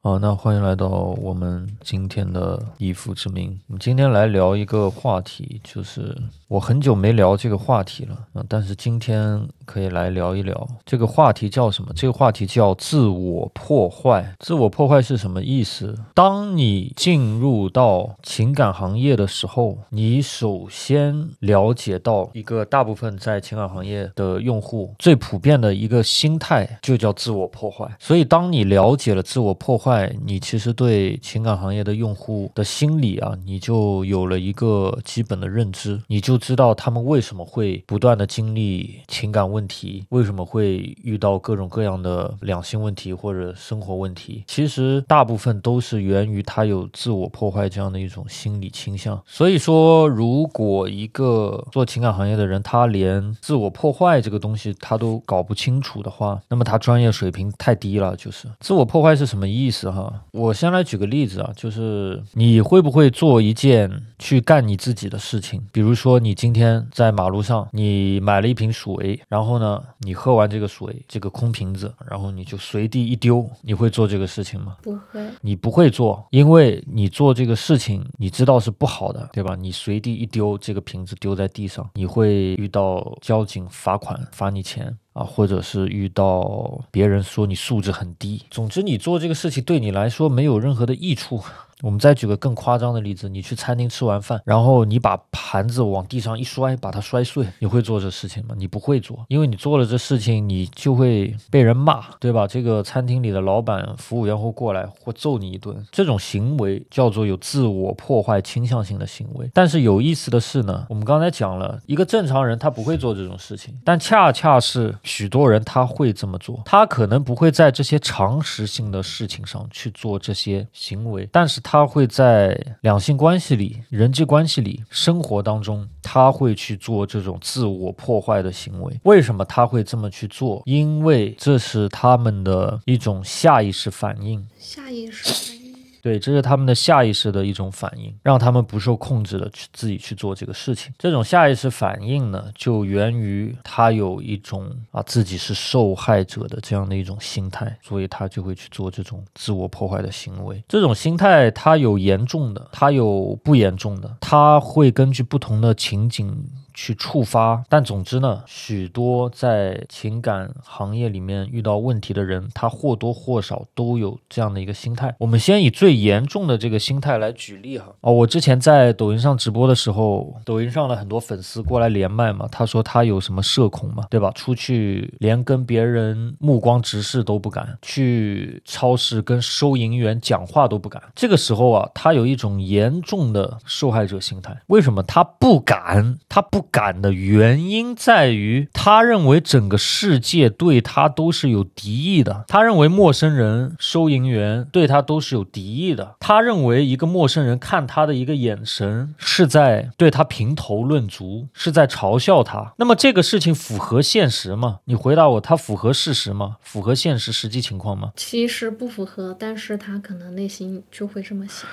好，那欢迎来到我们今天的《以父之名》。我们今天来聊一个话题，就是我很久没聊这个话题了。那但是今天可以来聊一聊。这个话题叫什么？这个话题叫自我破坏。自我破坏是什么意思？当你进入到情感行业的时候，你首先了解到一个大部分在情感行业的用户最普遍的一个心态，就叫自我破坏。所以，当你了解了自我破坏，你其实对情感行业的用户的心理啊，你就有了一个基本的认知，你就知道他们为什么会不断的经历情感问题，为什么会遇到各种各样的两性问题或者生活问题。其实大部分都是源于他有自我破坏这样的一种心理倾向。所以说，如果一个做情感行业的人，他连自我破坏这个东西他都搞不清楚的话，那么他专业水平太低了，就是自我破坏是什么意思？哈，我先来举个例子啊，就是你会不会做一件去干你自己的事情？比如说，你今天在马路上，你买了一瓶水，然后呢，你喝完这个水，这个空瓶子，然后你就随地一丢，你会做这个事情吗？不会，你不会做，因为你做这个事情，你知道是不好的，对吧？你随地一丢这个瓶子，丢在地上，你会遇到交警罚款，罚你钱。啊，或者是遇到别人说你素质很低，总之你做这个事情对你来说没有任何的益处。我们再举个更夸张的例子，你去餐厅吃完饭，然后你把盘子往地上一摔，把它摔碎，你会做这事情吗？你不会做，因为你做了这事情，你就会被人骂，对吧？这个餐厅里的老板、服务员会过来或揍你一顿。这种行为叫做有自我破坏倾向性的行为。但是有意思的是呢，我们刚才讲了一个正常人他不会做这种事情，但恰恰是许多人他会这么做。他可能不会在这些常识性的事情上去做这些行为，但是他。他会在两性关系里、人际关系里、生活当中，他会去做这种自我破坏的行为。为什么他会这么去做？因为这是他们的一种下意识反应。下意识。对，这是他们的下意识的一种反应，让他们不受控制的去自己去做这个事情。这种下意识反应呢，就源于他有一种啊自己是受害者的这样的一种心态，所以他就会去做这种自我破坏的行为。这种心态，它有严重的，它有不严重的，它会根据不同的情景。去触发，但总之呢，许多在情感行业里面遇到问题的人，他或多或少都有这样的一个心态。我们先以最严重的这个心态来举例哈。哦，我之前在抖音上直播的时候，抖音上的很多粉丝过来连麦嘛，他说他有什么社恐嘛，对吧？出去连跟别人目光直视都不敢，去超市跟收银员讲话都不敢。这个时候啊，他有一种严重的受害者心态。为什么他不敢？他不。感的原因在于，他认为整个世界对他都是有敌意的。他认为陌生人、收银员对他都是有敌意的。他认为一个陌生人看他的一个眼神是在对他评头论足，是在嘲笑他。那么这个事情符合现实吗？你回答我，他符合事实吗？符合现实实际情况吗？其实不符合，但是他可能内心就会这么想。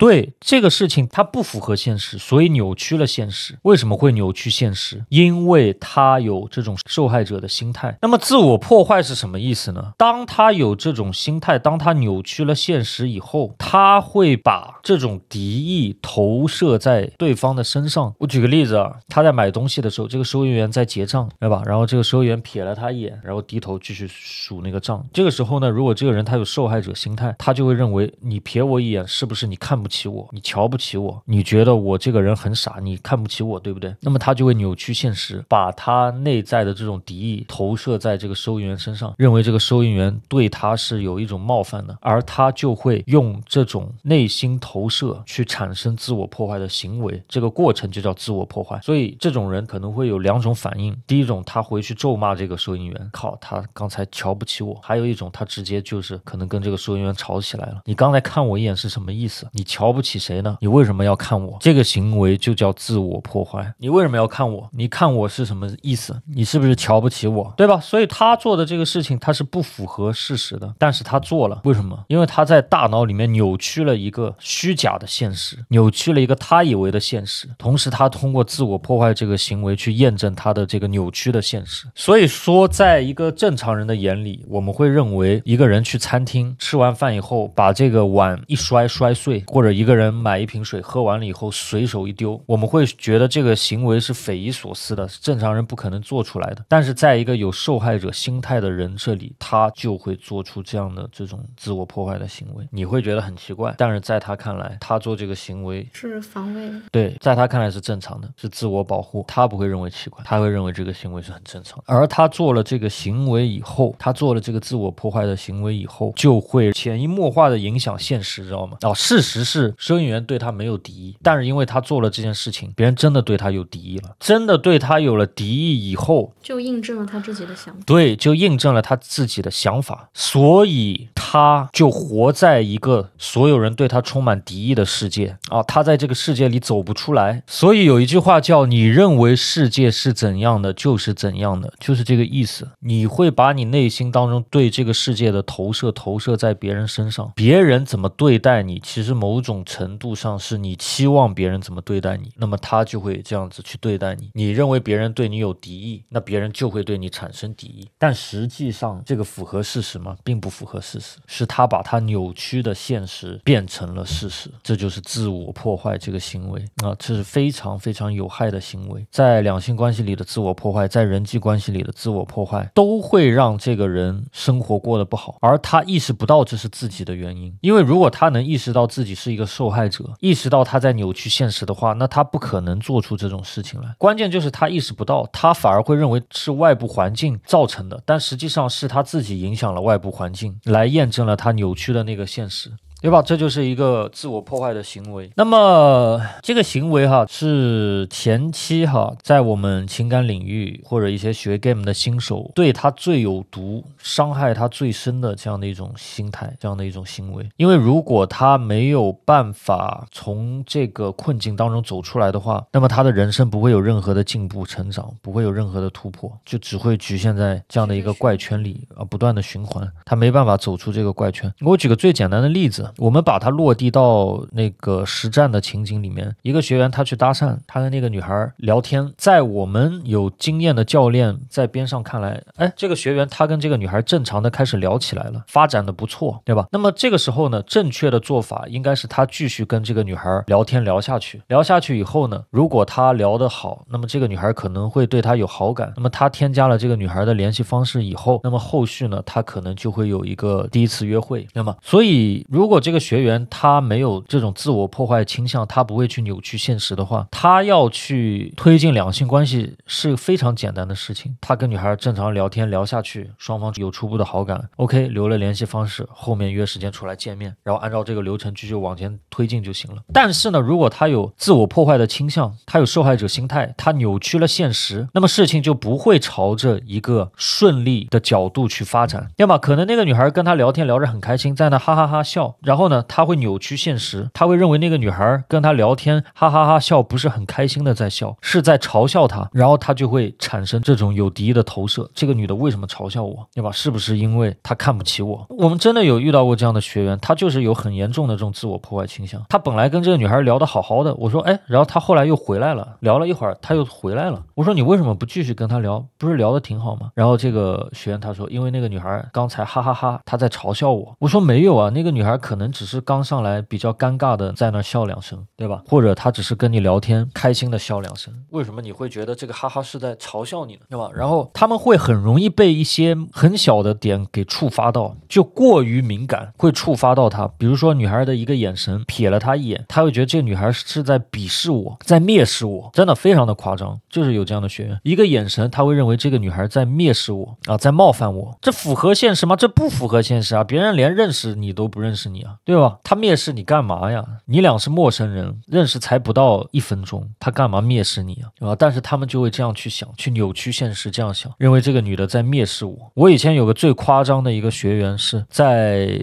对这个事情，它不符合现实，所以扭曲了现实。为什么会扭曲现实？因为他有这种受害者的心态。那么自我破坏是什么意思呢？当他有这种心态，当他扭曲了现实以后，他会把这种敌意投射在对方的身上。我举个例子啊，他在买东西的时候，这个收银员在结账，对吧？然后这个收银员瞥了他一眼，然后低头继续数那个账。这个时候呢，如果这个人他有受害者心态，他就会认为你瞥我一眼，是不是你看不？起我，你瞧不起我，你觉得我这个人很傻，你看不起我，对不对？那么他就会扭曲现实，把他内在的这种敌意投射在这个收银员身上，认为这个收银员对他是有一种冒犯的，而他就会用这种内心投射去产生自我破坏的行为，这个过程就叫自我破坏。所以这种人可能会有两种反应：第一种，他回去咒骂这个收银员，靠，他刚才瞧不起我；还有一种，他直接就是可能跟这个收银员吵起来了。你刚才看我一眼是什么意思？你瞧。瞧不起谁呢？你为什么要看我？这个行为就叫自我破坏。你为什么要看我？你看我是什么意思？你是不是瞧不起我？对吧？所以他做的这个事情，他是不符合事实的，但是他做了，为什么？因为他在大脑里面扭曲了一个虚假的现实，扭曲了一个他以为的现实。同时，他通过自我破坏这个行为去验证他的这个扭曲的现实。所以说，在一个正常人的眼里，我们会认为一个人去餐厅吃完饭以后，把这个碗一摔摔碎，或者。一个人买一瓶水，喝完了以后随手一丢，我们会觉得这个行为是匪夷所思的，是正常人不可能做出来的。但是，在一个有受害者心态的人这里，他就会做出这样的这种自我破坏的行为，你会觉得很奇怪。但是在他看来，他做这个行为是防卫，对，在他看来是正常的，是自我保护，他不会认为奇怪，他会认为这个行为是很正常。而他做了这个行为以后，他做了这个自我破坏的行为以后，就会潜移默化的影响现实，知道吗？哦，事实。是收银员对他没有敌意，但是因为他做了这件事情，别人真的对他有敌意了，真的对他有了敌意以后，就印证了他自己的想。法。对，就印证了他自己的想法，所以他就活在一个所有人对他充满敌意的世界啊！他在这个世界里走不出来。所以有一句话叫“你认为世界是怎样的，就是怎样的”，就是这个意思。你会把你内心当中对这个世界的投射投射在别人身上，别人怎么对待你，其实某。某种程度上是你期望别人怎么对待你，那么他就会这样子去对待你。你认为别人对你有敌意，那别人就会对你产生敌意。但实际上，这个符合事实吗？并不符合事实，是他把他扭曲的现实变成了事实。这就是自我破坏这个行为啊，这是非常非常有害的行为。在两性关系里的自我破坏，在人际关系里的自我破坏，都会让这个人生活过得不好，而他意识不到这是自己的原因。因为如果他能意识到自己是一个受害者意识到他在扭曲现实的话，那他不可能做出这种事情来。关键就是他意识不到，他反而会认为是外部环境造成的，但实际上是他自己影响了外部环境，来验证了他扭曲的那个现实。对吧？这就是一个自我破坏的行为。那么这个行为哈，是前期哈，在我们情感领域或者一些学 game 的新手，对他最有毒、伤害他最深的这样的一种心态、这样的一种行为。因为如果他没有办法从这个困境当中走出来的话，那么他的人生不会有任何的进步、成长，不会有任何的突破，就只会局限在这样的一个怪圈里啊，不断的循环，他没办法走出这个怪圈。我举个最简单的例子。我们把它落地到那个实战的情景里面，一个学员他去搭讪，他跟那个女孩聊天，在我们有经验的教练在边上看来，哎，这个学员他跟这个女孩正常的开始聊起来了，发展的不错，对吧？那么这个时候呢，正确的做法应该是他继续跟这个女孩聊天聊下去，聊下去以后呢，如果他聊得好，那么这个女孩可能会对他有好感。那么他添加了这个女孩的联系方式以后，那么后续呢，他可能就会有一个第一次约会。那么，所以如果这个学员他没有这种自我破坏倾向，他不会去扭曲现实的话，他要去推进两性关系是非常简单的事情。他跟女孩正常聊天聊下去，双方有初步的好感，OK，留了联系方式，后面约时间出来见面，然后按照这个流程继续往前推进就行了。但是呢，如果他有自我破坏的倾向，他有受害者心态，他扭曲了现实，那么事情就不会朝着一个顺利的角度去发展。要么，可能那个女孩跟他聊天聊着很开心，在那哈哈哈笑。然后呢，他会扭曲现实，他会认为那个女孩跟他聊天，哈哈哈笑不是很开心的在笑，是在嘲笑他。然后他就会产生这种有敌意的投射。这个女的为什么嘲笑我？对吧？是不是因为她看不起我？我们真的有遇到过这样的学员，他就是有很严重的这种自我破坏倾向。他本来跟这个女孩聊得好好的，我说哎，然后他后来又回来了，聊了一会儿他又回来了。我说你为什么不继续跟她聊？不是聊得挺好吗？然后这个学员他说，因为那个女孩刚才哈哈哈她在嘲笑我。我说没有啊，那个女孩可能。可能只是刚上来比较尴尬的在那笑两声，对吧？或者他只是跟你聊天开心的笑两声。为什么你会觉得这个哈哈是在嘲笑你呢？对吧？然后他们会很容易被一些很小的点给触发到，就过于敏感，会触发到他。比如说女孩的一个眼神瞥了他一眼，他会觉得这个女孩是在鄙视我，在蔑视我，真的非常的夸张。就是有这样的学员，一个眼神他会认为这个女孩在蔑视我啊，在冒犯我。这符合现实吗？这不符合现实啊！别人连认识你都不认识你啊！对吧？他蔑视你干嘛呀？你俩是陌生人，认识才不到一分钟，他干嘛蔑视你啊？对吧？但是他们就会这样去想，去扭曲现实，这样想，认为这个女的在蔑视我。我以前有个最夸张的一个学员是在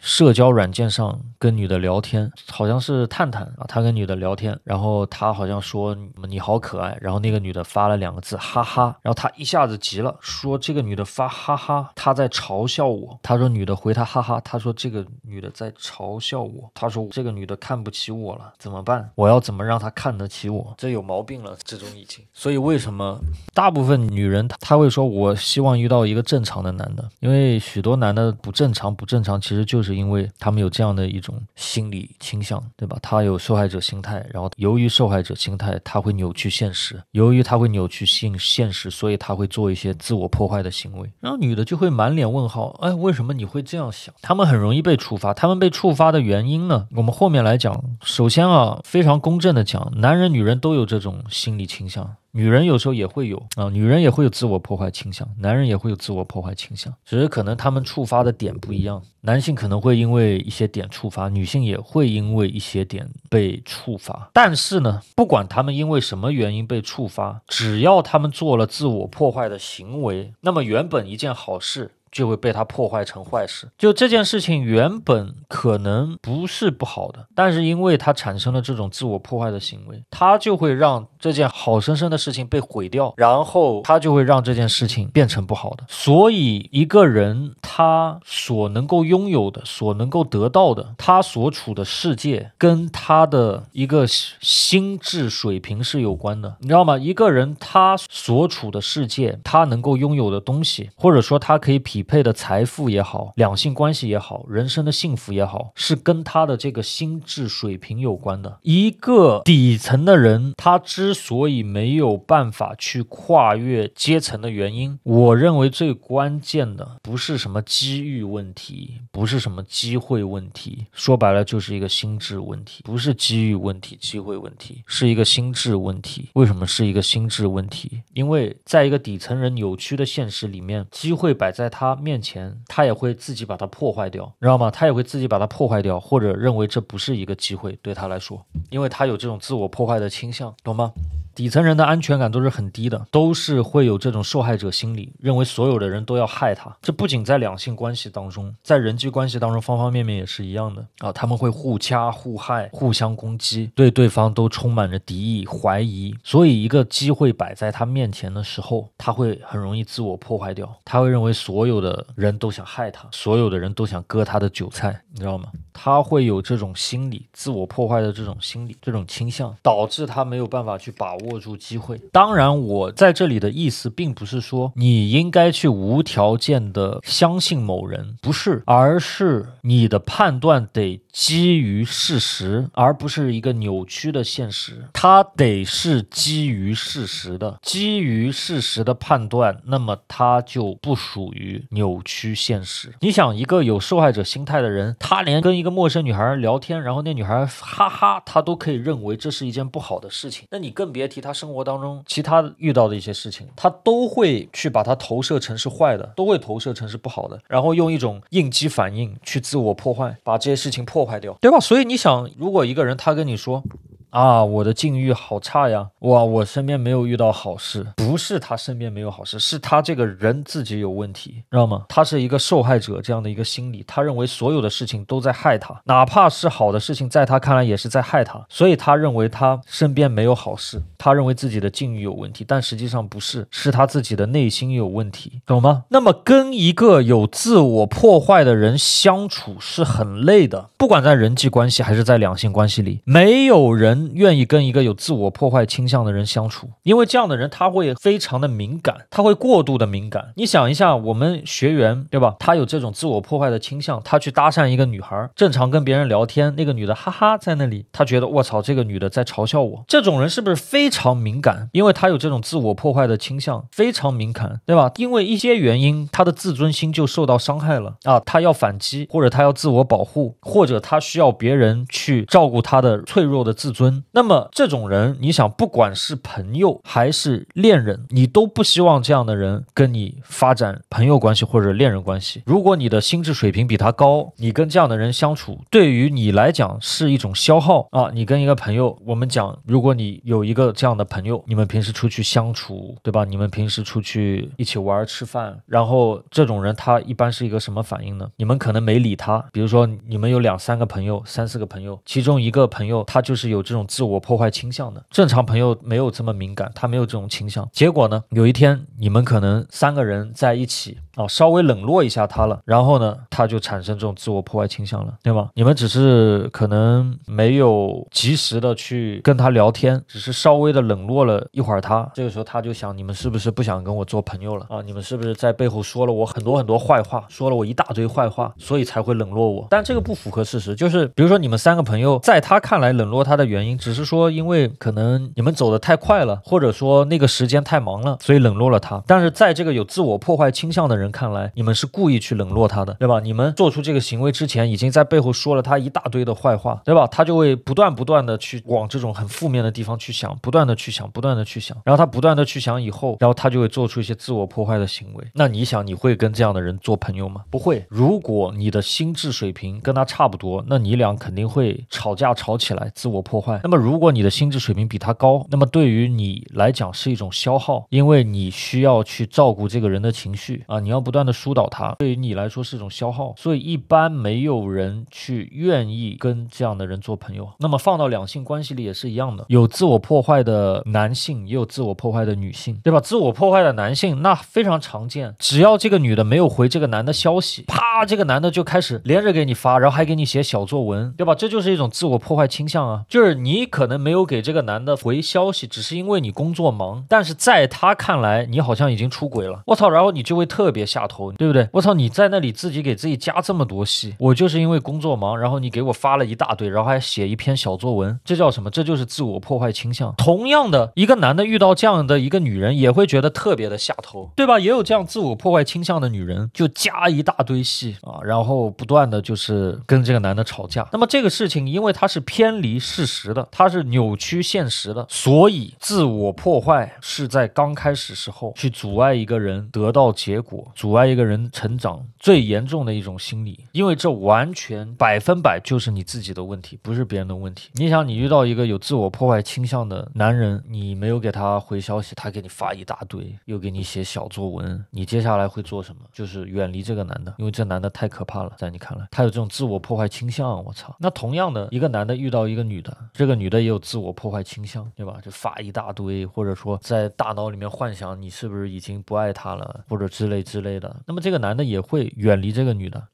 社交软件上。跟女的聊天，好像是探探啊，他跟女的聊天，然后他好像说你好可爱，然后那个女的发了两个字哈哈，然后他一下子急了，说这个女的发哈哈，她在嘲笑我，他说女的回他哈哈，他说这个女的在嘲笑我，他说这个女的看不起我了，怎么办？我要怎么让她看得起我？这有毛病了，这种已经。所以为什么大部分女人她会说我希望遇到一个正常的男的？因为许多男的不正常，不正常其实就是因为他们有这样的一种。心理倾向，对吧？他有受害者心态，然后由于受害者心态，他会扭曲现实。由于他会扭曲性现实，所以他会做一些自我破坏的行为。然后女的就会满脸问号，哎，为什么你会这样想？他们很容易被触发，他们被触发的原因呢？我们后面来讲。首先啊，非常公正的讲，男人女人都有这种心理倾向。女人有时候也会有啊，女人也会有自我破坏倾向，男人也会有自我破坏倾向，只是可能他们触发的点不一样。男性可能会因为一些点触发，女性也会因为一些点被触发。但是呢，不管他们因为什么原因被触发，只要他们做了自我破坏的行为，那么原本一件好事。就会被他破坏成坏事。就这件事情原本可能不是不好的，但是因为他产生了这种自我破坏的行为，他就会让这件好生生的事情被毁掉，然后他就会让这件事情变成不好的。所以一个人他所能够拥有的、所能够得到的，他所处的世界跟他的一个心智水平是有关的，你知道吗？一个人他所处的世界，他能够拥有的东西，或者说他可以匹匹配的财富也好，两性关系也好，人生的幸福也好，是跟他的这个心智水平有关的。一个底层的人，他之所以没有办法去跨越阶层的原因，我认为最关键的不是什么机遇问题，不是什么机会问题，说白了就是一个心智问题，不是机遇问题，机会问题是一个心智问题。为什么是一个心智问题？因为在一个底层人扭曲的现实里面，机会摆在他。他面前，他也会自己把它破坏掉，知道吗？他也会自己把它破坏掉，或者认为这不是一个机会对他来说，因为他有这种自我破坏的倾向，懂吗？底层人的安全感都是很低的，都是会有这种受害者心理，认为所有的人都要害他。这不仅在两性关系当中，在人际关系当中，方方面面也是一样的啊。他们会互掐、互害、互相攻击，对对方都充满着敌意、怀疑。所以，一个机会摆在他面前的时候，他会很容易自我破坏掉。他会认为所有的人都想害他，所有的人都想割他的韭菜，你知道吗？他会有这种心理，自我破坏的这种心理，这种倾向，导致他没有办法去把握。握住机会。当然，我在这里的意思并不是说你应该去无条件的相信某人，不是，而是你的判断得基于事实，而不是一个扭曲的现实。它得是基于事实的，基于事实的判断，那么它就不属于扭曲现实。你想，一个有受害者心态的人，他连跟一个陌生女孩聊天，然后那女孩哈哈，他都可以认为这是一件不好的事情。那你更别提。他生活当中其他遇到的一些事情，他都会去把它投射成是坏的，都会投射成是不好的，然后用一种应激反应去自我破坏，把这些事情破坏掉，对吧？所以你想，如果一个人他跟你说。啊，我的境遇好差呀！哇，我身边没有遇到好事，不是他身边没有好事，是他这个人自己有问题，知道吗？他是一个受害者这样的一个心理，他认为所有的事情都在害他，哪怕是好的事情，在他看来也是在害他，所以他认为他身边没有好事，他认为自己的境遇有问题，但实际上不是，是他自己的内心有问题，懂吗？那么跟一个有自我破坏的人相处是很累的，不管在人际关系还是在两性关系里，没有人。愿意跟一个有自我破坏倾向的人相处，因为这样的人他会非常的敏感，他会过度的敏感。你想一下，我们学员对吧？他有这种自我破坏的倾向，他去搭讪一个女孩，正常跟别人聊天，那个女的哈哈在那里，他觉得我操，这个女的在嘲笑我。这种人是不是非常敏感？因为他有这种自我破坏的倾向，非常敏感，对吧？因为一些原因，他的自尊心就受到伤害了啊，他要反击，或者他要自我保护，或者他需要别人去照顾他的脆弱的自尊。那么这种人，你想，不管是朋友还是恋人，你都不希望这样的人跟你发展朋友关系或者恋人关系。如果你的心智水平比他高，你跟这样的人相处，对于你来讲是一种消耗啊。你跟一个朋友，我们讲，如果你有一个这样的朋友，你们平时出去相处，对吧？你们平时出去一起玩吃饭，然后这种人他一般是一个什么反应呢？你们可能没理他。比如说你们有两三个朋友，三四个朋友，其中一个朋友他就是有这种。自我破坏倾向的正常朋友没有这么敏感，他没有这种倾向。结果呢，有一天你们可能三个人在一起啊，稍微冷落一下他了，然后呢，他就产生这种自我破坏倾向了，对吗？你们只是可能没有及时的去跟他聊天，只是稍微的冷落了一会儿他。这个时候他就想，你们是不是不想跟我做朋友了啊？你们是不是在背后说了我很多很多坏话，说了我一大堆坏话，所以才会冷落我？但这个不符合事实，就是比如说你们三个朋友在他看来冷落他的原因。只是说，因为可能你们走的太快了，或者说那个时间太忙了，所以冷落了他。但是在这个有自我破坏倾向的人看来，你们是故意去冷落他的，对吧？你们做出这个行为之前，已经在背后说了他一大堆的坏话，对吧？他就会不断不断的去往这种很负面的地方去想，不断的去想，不断的去想，然后他不断的去想以后，然后他就会做出一些自我破坏的行为。那你想，你会跟这样的人做朋友吗？不会。如果你的心智水平跟他差不多，那你俩肯定会吵架吵起来，自我破坏。那么，如果你的心智水平比他高，那么对于你来讲是一种消耗，因为你需要去照顾这个人的情绪啊，你要不断的疏导他，对于你来说是一种消耗，所以一般没有人去愿意跟这样的人做朋友。那么放到两性关系里也是一样的，有自我破坏的男性，也有自我破坏的女性，对吧？自我破坏的男性那非常常见，只要这个女的没有回这个男的消息，啪，这个男的就开始连着给你发，然后还给你写小作文，对吧？这就是一种自我破坏倾向啊，就是。你可能没有给这个男的回消息，只是因为你工作忙，但是在他看来，你好像已经出轨了。我操，然后你就会特别下头，对不对？我操，你在那里自己给自己加这么多戏，我就是因为工作忙，然后你给我发了一大堆，然后还写一篇小作文，这叫什么？这就是自我破坏倾向。同样的，一个男的遇到这样的一个女人，也会觉得特别的下头，对吧？也有这样自我破坏倾向的女人，就加一大堆戏啊，然后不断的就是跟这个男的吵架。那么这个事情，因为它是偏离事实。他是扭曲现实的，所以自我破坏是在刚开始时候去阻碍一个人得到结果，阻碍一个人成长最严重的一种心理，因为这完全百分百就是你自己的问题，不是别人的问题。你想，你遇到一个有自我破坏倾向的男人，你没有给他回消息，他给你发一大堆，又给你写小作文，你接下来会做什么？就是远离这个男的，因为这男的太可怕了，在你看来，他有这种自我破坏倾向。我操！那同样的，一个男的遇到一个女的。这个女的也有自我破坏倾向，对吧？就发一大堆，或者说在大脑里面幻想你是不是已经不爱他了，或者之类之类的。那么这个男的也会远离这个女的。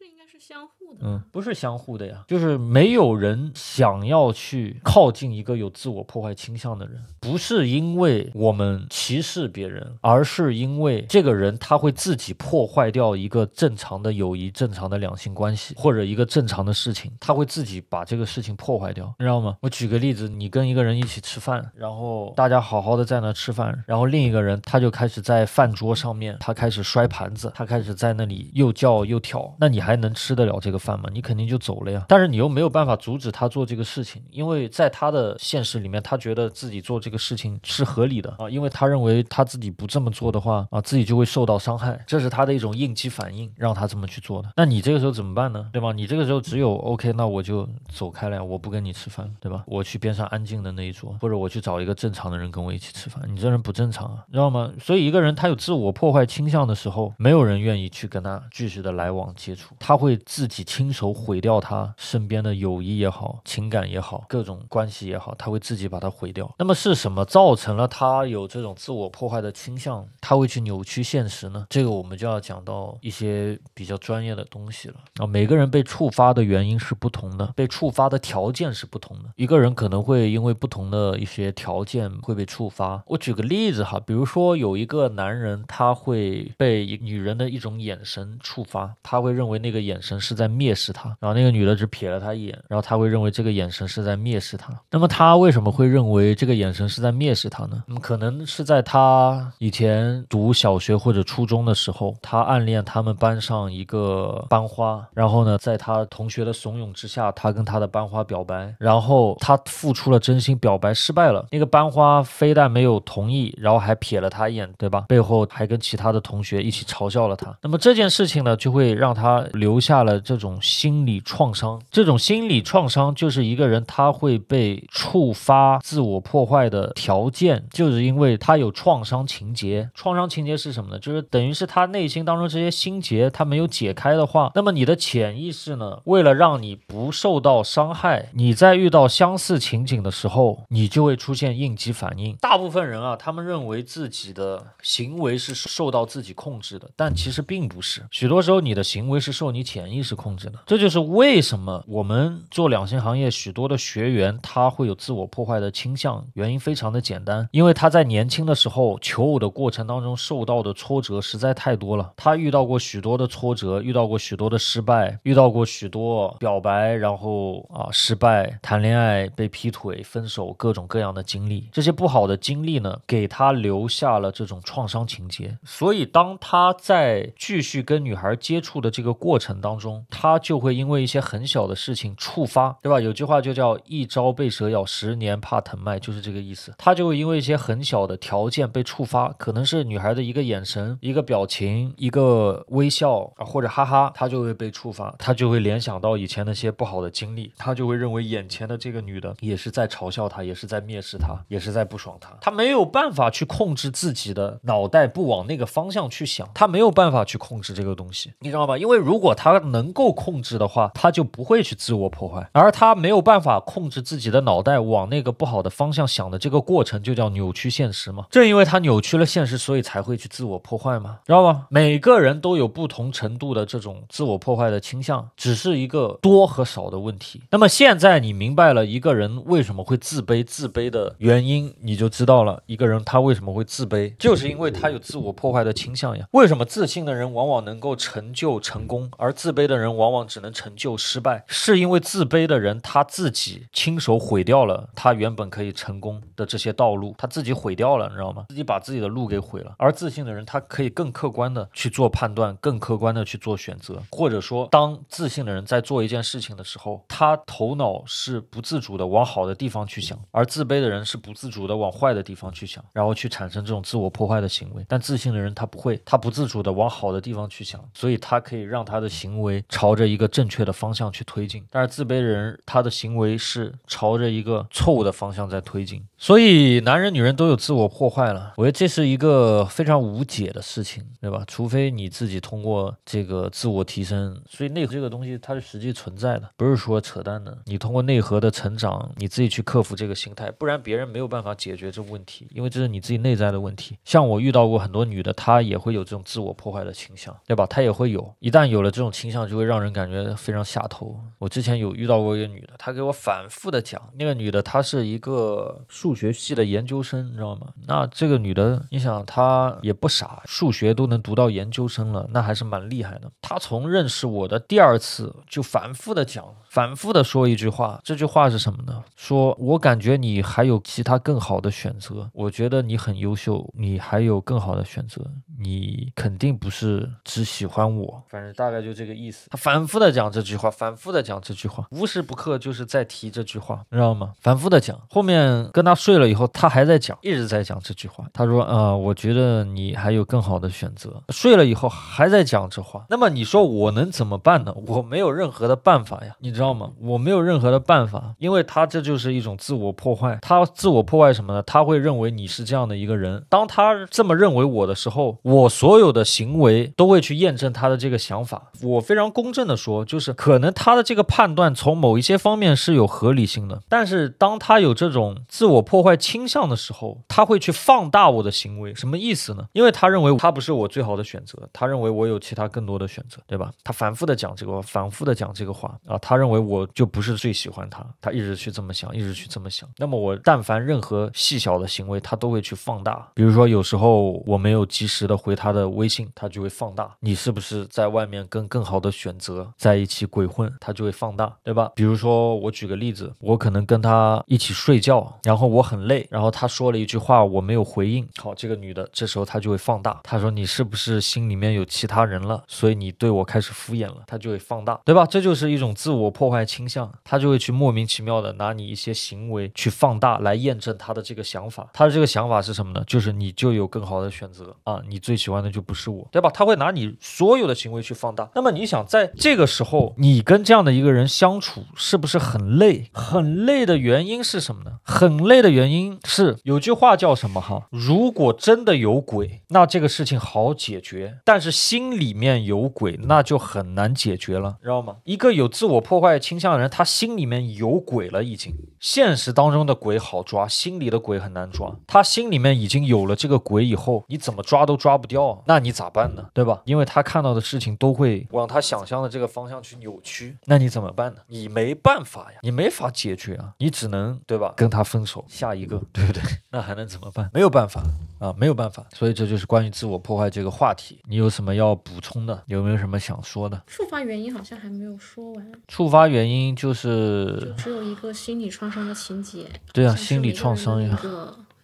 嗯，不是相互的呀，就是没有人想要去靠近一个有自我破坏倾向的人，不是因为我们歧视别人，而是因为这个人他会自己破坏掉一个正常的友谊、正常的两性关系或者一个正常的事情，他会自己把这个事情破坏掉，你知道吗？我举个例子，你跟一个人一起吃饭，然后大家好好的在那吃饭，然后另一个人他就开始在饭桌上面，他开始摔盘子，他开始在那里又叫又跳，那你还能吃得了这个？饭嘛，你肯定就走了呀。但是你又没有办法阻止他做这个事情，因为在他的现实里面，他觉得自己做这个事情是合理的啊，因为他认为他自己不这么做的话啊，自己就会受到伤害，这是他的一种应激反应，让他这么去做的。那你这个时候怎么办呢？对吗？你这个时候只有 OK，那我就走开了呀，我不跟你吃饭，对吧？我去边上安静的那一桌，或者我去找一个正常的人跟我一起吃饭。你这人不正常啊，知道吗？所以一个人他有自我破坏倾向的时候，没有人愿意去跟他继续的来往接触，他会自己。亲手毁掉他身边的友谊也好，情感也好，各种关系也好，他会自己把它毁掉。那么是什么造成了他有这种自我破坏的倾向？他会去扭曲现实呢？这个我们就要讲到一些比较专业的东西了啊。每个人被触发的原因是不同的，被触发的条件是不同的。一个人可能会因为不同的一些条件会被触发。我举个例子哈，比如说有一个男人，他会被女人的一种眼神触发，他会认为那个眼神是在。蔑视他，然后那个女的只瞥了他一眼，然后他会认为这个眼神是在蔑视他。那么他为什么会认为这个眼神是在蔑视他呢？可能是在他以前读小学或者初中的时候，他暗恋他们班上一个班花，然后呢，在他同学的怂恿之下，他跟他的班花表白，然后他付出了真心，表白失败了。那个班花非但没有同意，然后还瞥了他一眼，对吧？背后还跟其他的同学一起嘲笑了他。那么这件事情呢，就会让他留下了这种。种心理创伤，这种心理创伤就是一个人他会被触发自我破坏的条件，就是因为他有创伤情节。创伤情节是什么呢？就是等于是他内心当中这些心结，他没有解开的话，那么你的潜意识呢，为了让你不受到伤害，你在遇到相似情景的时候，你就会出现应急反应。大部分人啊，他们认为自己的行为是受到自己控制的，但其实并不是。许多时候，你的行为是受你潜意识控。这就是为什么我们做两性行业许多的学员他会有自我破坏的倾向，原因非常的简单，因为他在年轻的时候求偶的过程当中受到的挫折实在太多了，他遇到过许多的挫折，遇到过许多的失败，遇到过许多表白然后啊失败，谈恋爱被劈腿分手各种各样的经历，这些不好的经历呢给他留下了这种创伤情节，所以当他在继续跟女孩接触的这个过程当中，他。他就会因为一些很小的事情触发，对吧？有句话就叫“一朝被蛇咬，十年怕藤蔓”，就是这个意思。他就会因为一些很小的条件被触发，可能是女孩的一个眼神、一个表情、一个微笑啊，或者哈哈，他就会被触发，他就会联想到以前那些不好的经历，他就会认为眼前的这个女的也是在嘲笑他，也是在蔑视他，也是在不爽他。他没有办法去控制自己的脑袋不往那个方向去想，他没有办法去控制这个东西，你知道吧？因为如果他能够控制的话，他就不会去自我破坏，而他没有办法控制自己的脑袋往那个不好的方向想的这个过程，就叫扭曲现实吗？正因为他扭曲了现实，所以才会去自我破坏吗？知道吗？每个人都有不同程度的这种自我破坏的倾向，只是一个多和少的问题。那么现在你明白了一个人为什么会自卑，自卑的原因，你就知道了一个人他为什么会自卑，就是因为他有自我破坏的倾向呀。为什么自信的人往往能够成就成功，而自卑的人往往往只能成就失败，是因为自卑的人他自己亲手毁掉了他原本可以成功的这些道路，他自己毁掉了，你知道吗？自己把自己的路给毁了。而自信的人，他可以更客观的去做判断，更客观的去做选择，或者说，当自信的人在做一件事情的时候，他头脑是不自主的往好的地方去想，而自卑的人是不自主的往坏的地方去想，然后去产生这种自我破坏的行为。但自信的人他不会，他不自主的往好的地方去想，所以他可以让他的行为朝。着一个正确的方向去推进，但是自卑的人他的行为是朝着一个错误的方向在推进，所以男人女人都有自我破坏了，我觉得这是一个非常无解的事情，对吧？除非你自己通过这个自我提升，所以内核这个东西它是实际存在的，不是说扯淡的。你通过内核的成长，你自己去克服这个心态，不然别人没有办法解决这个问题，因为这是你自己内在的问题。像我遇到过很多女的，她也会有这种自我破坏的倾向，对吧？她也会有，一旦有了这种倾向，就会让让人感觉非常下头。我之前有遇到过一个女的，她给我反复的讲，那个女的她是一个数学系的研究生，你知道吗？那这个女的，你想她也不傻，数学都能读到研究生了，那还是蛮厉害的。她从认识我的第二次就反复的讲，反复的说一句话，这句话是什么呢？说我感觉你还有其他更好的选择，我觉得你很优秀，你还有更好的选择，你肯定不是只喜欢我，反正大概就这个意思。她。反复的讲这句话，反复的讲这句话，无时不刻就是在提这句话，你知道吗？反复的讲，后面跟他睡了以后，他还在讲，一直在讲这句话。他说：“啊，我觉得你还有更好的选择。”睡了以后还在讲这话，那么你说我能怎么办呢？我没有任何的办法呀，你知道吗？我没有任何的办法，因为他这就是一种自我破坏。他自我破坏什么呢？他会认为你是这样的一个人。当他这么认为我的时候，我所有的行为都会去验证他的这个想法。我非常公。正的说，就是可能他的这个判断从某一些方面是有合理性的，但是当他有这种自我破坏倾向的时候，他会去放大我的行为，什么意思呢？因为他认为他不是我最好的选择，他认为我有其他更多的选择，对吧？他反复的讲这个，反复的讲这个话啊，他认为我就不是最喜欢他，他一直去这么想，一直去这么想。那么我但凡任何细小的行为，他都会去放大。比如说有时候我没有及时的回他的微信，他就会放大你是不是在外面跟更好的选择。则在一起鬼混，他就会放大，对吧？比如说，我举个例子，我可能跟他一起睡觉，然后我很累，然后他说了一句话，我没有回应。好，这个女的这时候她就会放大，她说你是不是心里面有其他人了？所以你对我开始敷衍了，她就会放大，对吧？这就是一种自我破坏倾向，她就会去莫名其妙的拿你一些行为去放大，来验证她的这个想法。她的这个想法是什么呢？就是你就有更好的选择啊，你最喜欢的就不是我，对吧？她会拿你所有的行为去放大。那么你想在？这个时候，你跟这样的一个人相处是不是很累？很累的原因是什么呢？很累的原因是有句话叫什么哈？如果真的有鬼，那这个事情好解决；但是心里面有鬼，那就很难解决了，知道吗？一个有自我破坏倾向的人，他心里面有鬼了，已经。现实当中的鬼好抓，心里的鬼很难抓。他心里面已经有了这个鬼以后，你怎么抓都抓不掉啊？那你咋办呢？对吧？因为他看到的事情都会往他想象。这个方向去扭曲，那你怎么办呢？你没办法呀，你没法解决啊，你只能对吧？跟他分手，下一个，对不对？那还能怎么办？没有办法啊，没有办法。所以这就是关于自我破坏这个话题，你有什么要补充的？有没有什么想说的？触发原因好像还没有说完。触发原因就是只有一个心理创伤的情节。对啊，心理创伤呀。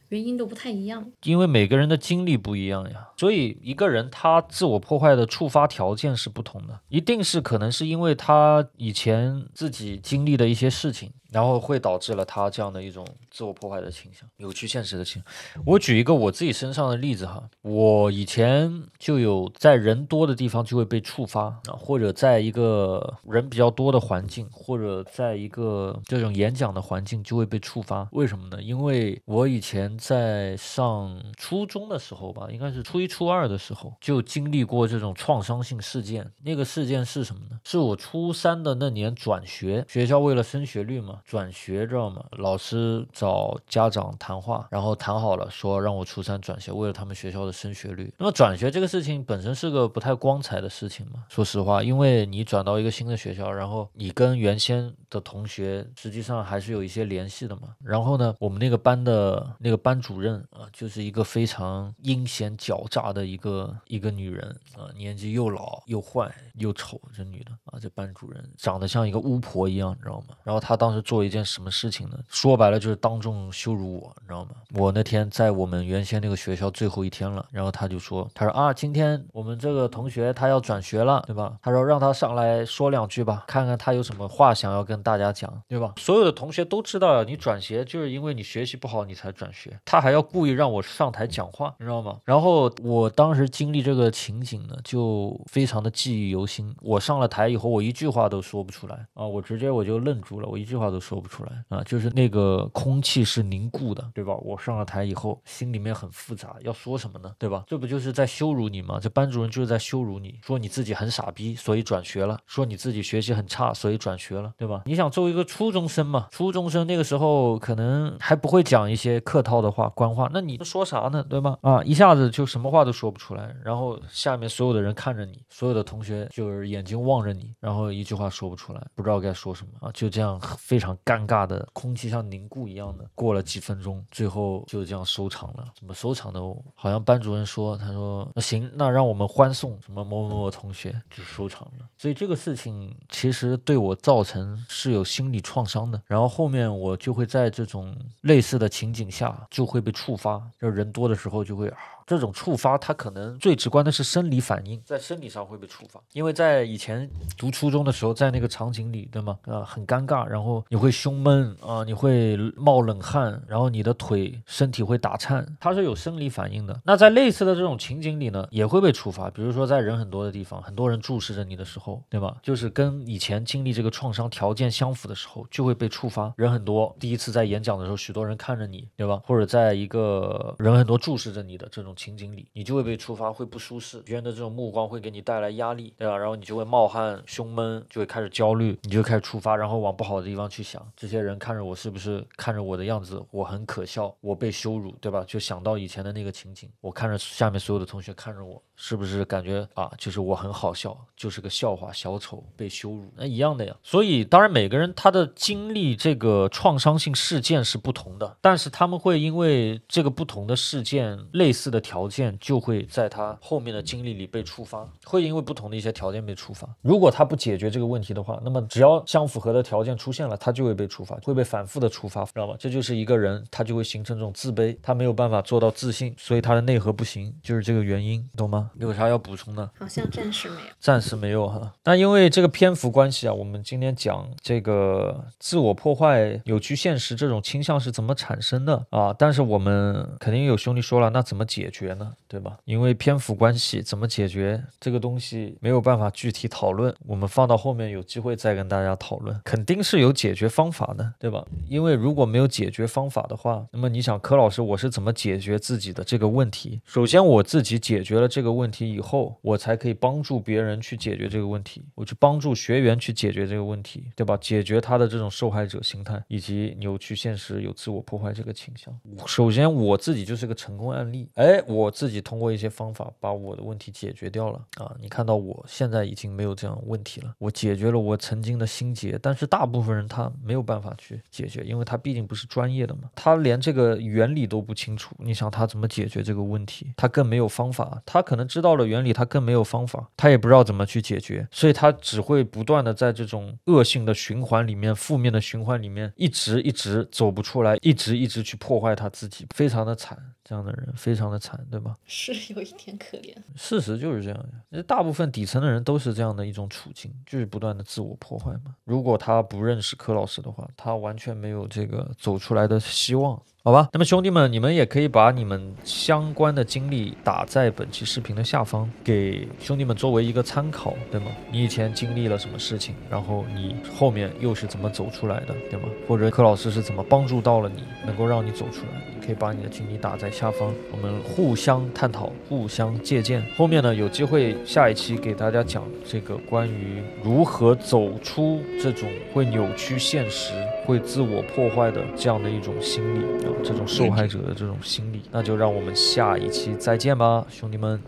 原因都不太一样，因为每个人的经历不一样呀。所以一个人他自我破坏的触发条件是不同的，一定是可能是因为他以前自己经历的一些事情，然后会导致了他这样的一种自我破坏的倾向、扭曲现实的倾向。我举一个我自己身上的例子哈，我以前就有在人多的地方就会被触发啊，或者在一个人比较多的环境，或者在一个这种演讲的环境就会被触发。为什么呢？因为我以前在上初中的时候吧，应该是初一。初二的时候就经历过这种创伤性事件，那个事件是什么呢？是我初三的那年转学，学校为了升学率嘛，转学知道吗？老师找家长谈话，然后谈好了，说让我初三转学，为了他们学校的升学率。那么转学这个事情本身是个不太光彩的事情嘛，说实话，因为你转到一个新的学校，然后你跟原先的同学实际上还是有一些联系的嘛。然后呢，我们那个班的那个班主任啊，就是一个非常阴险狡诈。他的一个一个女人啊，年纪又老又坏又丑，这女的啊，这班主任长得像一个巫婆一样，你知道吗？然后她当时做一件什么事情呢？说白了就是当众羞辱我，你知道吗？我那天在我们原先那个学校最后一天了，然后她就说，她说啊，今天我们这个同学他要转学了，对吧？她说让他上来说两句吧，看看他有什么话想要跟大家讲，对吧？所有的同学都知道呀，你转学就是因为你学习不好你才转学，她还要故意让我上台讲话，你知道吗？然后。我当时经历这个情景呢，就非常的记忆犹新。我上了台以后，我一句话都说不出来啊！我直接我就愣住了，我一句话都说不出来啊！就是那个空气是凝固的，对吧？我上了台以后，心里面很复杂，要说什么呢，对吧？这不就是在羞辱你吗？这班主任就是在羞辱你，说你自己很傻逼，所以转学了；说你自己学习很差，所以转学了，对吧？你想作为一个初中生嘛？初中生那个时候可能还不会讲一些客套的话、官话，那你说啥呢，对吧？啊，一下子就什么。话都说不出来，然后下面所有的人看着你，所有的同学就是眼睛望着你，然后一句话说不出来，不知道该说什么啊，就这样非常尴尬的，空气像凝固一样的。过了几分钟，最后就这样收场了。怎么收场的？好像班主任说，他说行，那让我们欢送什么某某同学就收场了。所以这个事情其实对我造成是有心理创伤的。然后后面我就会在这种类似的情景下就会被触发，就人多的时候就会啊。这种触发，它可能最直观的是生理反应，在生理上会被触发，因为在以前读初中的时候，在那个场景里，对吗？啊，很尴尬，然后你会胸闷啊，你会冒冷汗，然后你的腿身体会打颤，它是有生理反应的。那在类似的这种情景里呢，也会被触发，比如说在人很多的地方，很多人注视着你的时候，对吗？就是跟以前经历这个创伤条件相符的时候，就会被触发。人很多，第一次在演讲的时候，许多人看着你，对吧？或者在一个人很多注视着你的这种。情景里，你就会被触发，会不舒适，别人的这种目光会给你带来压力，对吧？然后你就会冒汗、胸闷，就会开始焦虑，你就开始触发，然后往不好的地方去想。这些人看着我，是不是看着我的样子，我很可笑，我被羞辱，对吧？就想到以前的那个情景，我看着下面所有的同学看着我，是不是感觉啊，就是我很好笑，就是个笑话，小丑被羞辱，那一样的呀。所以，当然每个人他的经历这个创伤性事件是不同的，但是他们会因为这个不同的事件类似的。条件就会在他后面的经历里被触发，会因为不同的一些条件被触发。如果他不解决这个问题的话，那么只要相符合的条件出现了，他就会被触发，会被反复的触发，知道吗？这就是一个人，他就会形成这种自卑，他没有办法做到自信，所以他的内核不行，就是这个原因，懂吗？有啥要补充的？好像暂时没有，暂时没有哈。那因为这个篇幅关系啊，我们今天讲这个自我破坏、扭曲现实这种倾向是怎么产生的啊？但是我们肯定有兄弟说了，那怎么解？决呢，对吧？因为篇幅关系，怎么解决这个东西没有办法具体讨论，我们放到后面有机会再跟大家讨论。肯定是有解决方法的，对吧？因为如果没有解决方法的话，那么你想，柯老师我是怎么解决自己的这个问题？首先我自己解决了这个问题以后，我才可以帮助别人去解决这个问题，我去帮助学员去解决这个问题，对吧？解决他的这种受害者心态以及扭曲现实、有自我破坏这个倾向。首先我自己就是个成功案例，哎。我自己通过一些方法把我的问题解决掉了啊！你看到我现在已经没有这样问题了，我解决了我曾经的心结。但是大部分人他没有办法去解决，因为他毕竟不是专业的嘛，他连这个原理都不清楚。你想他怎么解决这个问题？他更没有方法。他可能知道了原理，他更没有方法，他也不知道怎么去解决，所以他只会不断的在这种恶性的循环里面、负面的循环里面一直一直走不出来，一直一直去破坏他自己，非常的惨。这样的人非常的惨，对吧？是有一点可怜。事实就是这样呀，那大部分底层的人都是这样的一种处境，就是不断的自我破坏嘛。如果他不认识柯老师的话，他完全没有这个走出来的希望。好吧，那么兄弟们，你们也可以把你们相关的经历打在本期视频的下方，给兄弟们作为一个参考，对吗？你以前经历了什么事情，然后你后面又是怎么走出来的，对吗？或者柯老师是怎么帮助到了你，能够让你走出来？你可以把你的经历打在下方，我们互相探讨，互相借鉴。后面呢，有机会下一期给大家讲这个关于如何走出这种会扭曲现实、会自我破坏的这样的一种心理。这种受害者的这种心理，那就让我们下一期再见吧，兄弟们。